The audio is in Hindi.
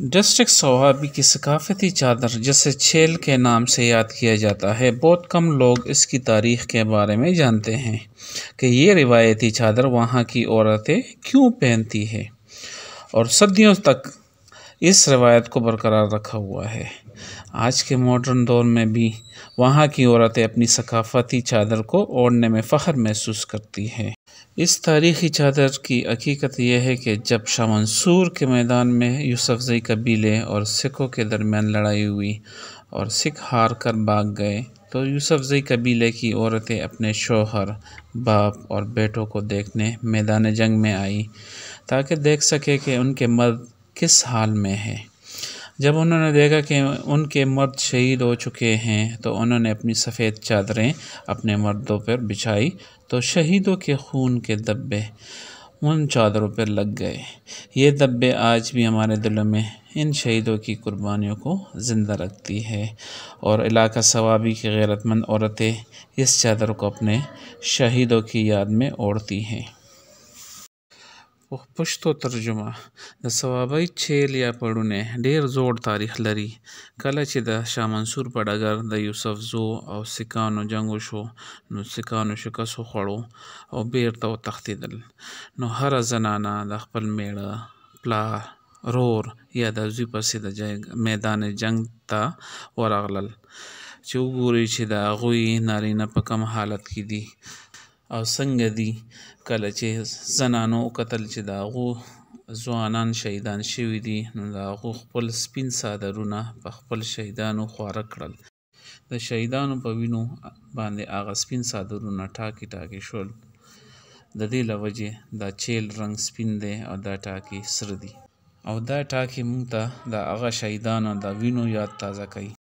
डिस्ट्रिक्ट सवाबी की सकाफती चादर जिसे छेल के नाम से याद किया जाता है बहुत कम लोग इसकी तारीख के बारे में जानते हैं कि ये रिवायती चादर वहाँ की औरतें क्यों पहनती है और सदियों तक इस रवायत को बरकरार रखा हुआ है आज के मॉडर्न दौर में भी वहाँ की औरतें अपनी सकाफती चादर को ओढ़ने में फ़ख्र महसूस करती हैं इस तारीख़ी चादर की हकीकत यह है कि जब शाह मंसूर के मैदान में यूसफजई कबीले और सिखों के दरमियान लड़ाई हुई और सिख हार कर भाग गए तो यूसफजई कबीले की औरतें अपने शोहर बाप और बेटों को देखने मैदान जंग में आई ताकि देख सके कि उनके मर्द किस हाल में है जब उन्होंने देखा कि उनके मर्द शहीद हो चुके हैं तो उन्होंने अपनी सफ़ेद चादरें अपने मर्दों पर बिछाई तो शहीदों के खून के दब्बे उन चादरों पर लग गए ये दब्बे आज भी हमारे दिलों में इन शहीदों की कुर्बानियों को ज़िंदा रखती है और इलाका सवाबी की गैरतमंद औरतें इस चादर को अपने शहीदों की याद में ओढ़ती हैं په پښتو ترجمه د صوابی چیل یا پړونی ډیر زوړ تاریخ لري کله چې د شاه منصور په ډګر د یوسف زو او سکانو جنگ وشو نو سکانو شکست وخوړو او بیرته وتښتېدل نو هره زنانه د خپل میړه پلار رور یا د زوی پسې د میدان جنگ ته ورغلل چې وګوري چې د هغوی نارینه په کم حالت کې دي او څنګه دي کله چې زنانو قتل چې داغو ځوانان شهیدان شوي دي نو داغو خپل سپین سادرونه په خپل شهیدانو خواره کړل د شهیدانو په وینو باندې هغه سپین سادرونه ټاکې ټاکې شول د دې لوجې دا چیل رنگ سپین دی او دا ټاکې سر دي او دا ټاکې مونږ ته د هغه شهیدانو د وینو یاد تازه کوي